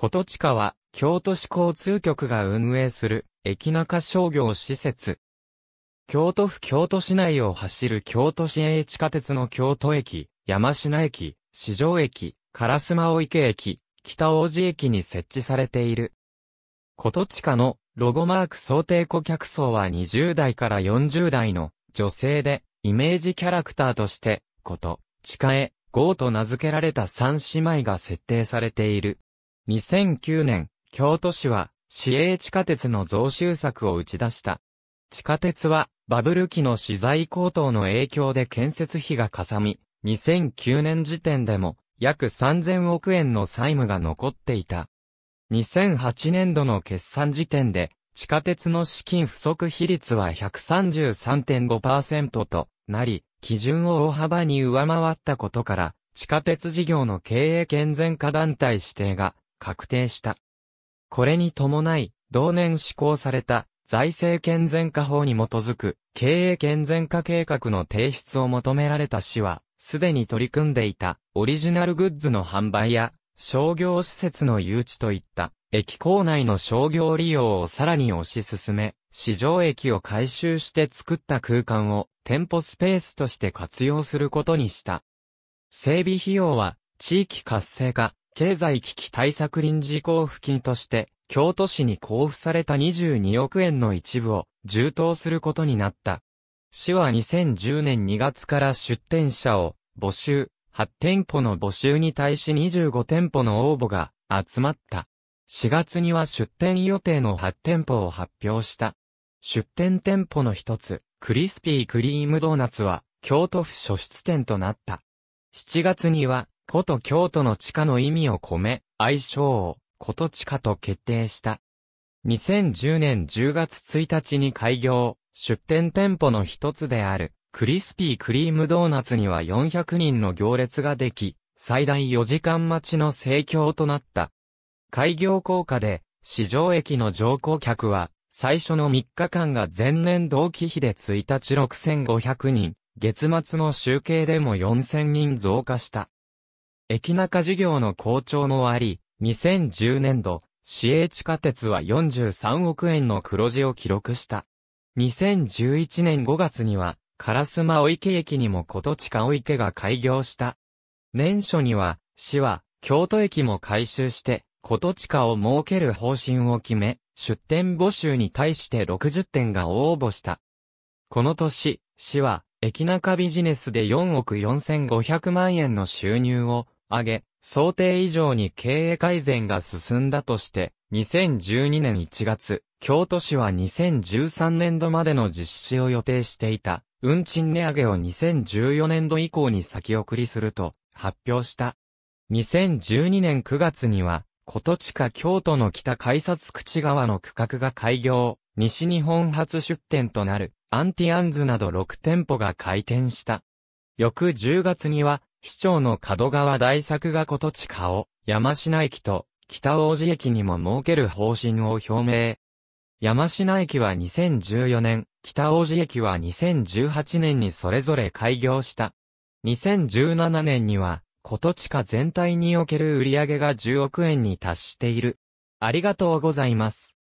琴地下は、京都市交通局が運営する、駅中商業施設。京都府京都市内を走る京都市営地下鉄の京都駅、山科駅、市場駅、烏丸池駅、北大路駅に設置されている。琴地下のロゴマーク想定顧客層は20代から40代の女性で、イメージキャラクターとして、こと、地下へ、ゴーと名付けられた三姉妹が設定されている。2009年、京都市は、市営地下鉄の増収策を打ち出した。地下鉄は、バブル期の資材高騰の影響で建設費がかさみ、2009年時点でも、約3000億円の債務が残っていた。2008年度の決算時点で、地下鉄の資金不足比率は133.5%となり、基準を大幅に上回ったことから、地下鉄事業の経営健全化団体指定が確定した。これに伴い、同年施行された財政健全化法に基づく経営健全化計画の提出を求められた市は、すでに取り組んでいたオリジナルグッズの販売や商業施設の誘致といった駅構内の商業利用をさらに推し進め、市場駅を改修して作った空間を店舗スペースとして活用することにした。整備費用は地域活性化、経済危機対策臨時交付金として、京都市に交付された22億円の一部を充当することになった。市は2010年2月から出店者を募集、8店舗の募集に対し25店舗の応募が集まった。4月には出店予定の8店舗を発表した。出店店舗の一つ、クリスピークリームドーナツは、京都府初出店となった。7月には、古都京都の地下の意味を込め、愛称を、古都地下と決定した。2010年10月1日に開業、出店店舗の一つである、クリスピークリームドーナツには400人の行列ができ、最大4時間待ちの盛況となった。開業効果で、市場駅の乗降客は、最初の3日間が前年同期比で1日6500人、月末の集計でも4000人増加した。駅中事業の好調もあり、2010年度、市営地下鉄は43億円の黒字を記録した。2011年5月には、烏丸池駅にも琴地下池が開業した。年初には、市は、京都駅も改修して、琴地下を設ける方針を決め、出店募集に対して60店が応募した。この年、市は、駅中ビジネスで4億4500万円の収入を上げ、想定以上に経営改善が進んだとして、2012年1月、京都市は2013年度までの実施を予定していた、運賃値上げを2014年度以降に先送りすると発表した。2012年9月には、琴地下京都の北改札口側の区画が開業、西日本初出店となる、アンティアンズなど6店舗が開店した。翌10月には、市長の角川大作がと地下を、山科駅と、北王子駅にも設ける方針を表明。山科駅は2014年、北王子駅は2018年にそれぞれ開業した。2017年には、こと地下全体における売上が10億円に達している。ありがとうございます。